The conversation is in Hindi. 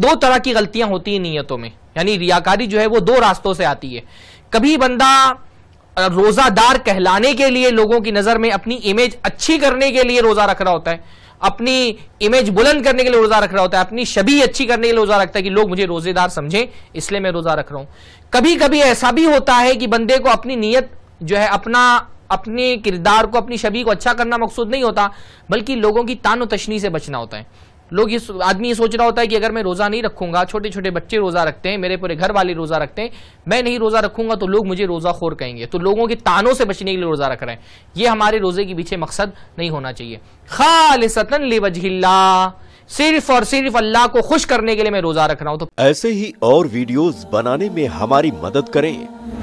दो तरह की गलतियां होती हैं नीयतों में यानी रियाकारी जो है वो दो रास्तों से आती है कभी बंदा रोजादार कहलाने के लिए लोगों की नजर में अपनी इमेज अच्छी करने के लिए रोजा रख रहा होता है अपनी इमेज बुलंद करने के लिए रोजा रख रहा होता है अपनी छवि अच्छी करने के लिए रोजा रखता है कि लोग मुझे रोजेदार समझें इसलिए मैं रोजा रख रहा हूं कभी कभी ऐसा भी होता है कि बंदे को अपनी नीयत जो है अपना अपने किरदार को अपनी छवि को अच्छा करना मकसूद नहीं होता बल्कि लोगों की तानो तशनी से बचना होता है लोग ये आदमी ये सोच रहा होता है कि अगर मैं रोज़ा नहीं रखूंगा छोटे छोटे बच्चे रोज़ा रखते हैं मेरे पूरे घर वाले रोज़ा रखते हैं मैं नहीं रोज़ा रखूंगा तो लोग मुझे रोज़ा खोर कहेंगे तो लोगों के तानों से बचने के लिए रोज़ा रख रहे हैं ये हमारे रोज़े के पीछे मकसद नहीं होना चाहिए खाल सतन सिर्फ और सिर्फ अल्लाह को खुश करने के लिए मैं रोज़ा रख रहा हूँ तो ऐसे ही और वीडियोज बनाने में हमारी मदद करें